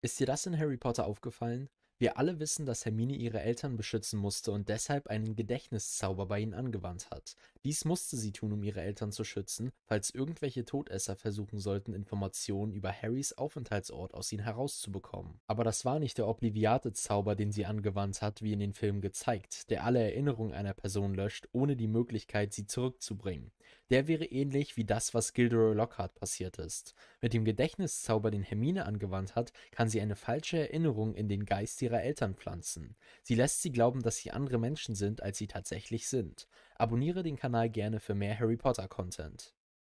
Ist dir das in Harry Potter aufgefallen? Wir alle wissen, dass Hermine ihre Eltern beschützen musste und deshalb einen Gedächtniszauber bei ihnen angewandt hat. Dies musste sie tun, um ihre Eltern zu schützen, falls irgendwelche Todesser versuchen sollten, Informationen über Harrys Aufenthaltsort aus ihnen herauszubekommen. Aber das war nicht der Obliviate-Zauber, den sie angewandt hat, wie in den Filmen gezeigt, der alle Erinnerungen einer Person löscht, ohne die Möglichkeit, sie zurückzubringen. Der wäre ähnlich wie das, was Gilderoy Lockhart passiert ist. Mit dem Gedächtniszauber, den Hermine angewandt hat, kann sie eine falsche Erinnerung in den Geist ihrer ihrer Eltern pflanzen. Sie lässt sie glauben, dass sie andere Menschen sind, als sie tatsächlich sind. Abonniere den Kanal gerne für mehr Harry Potter Content.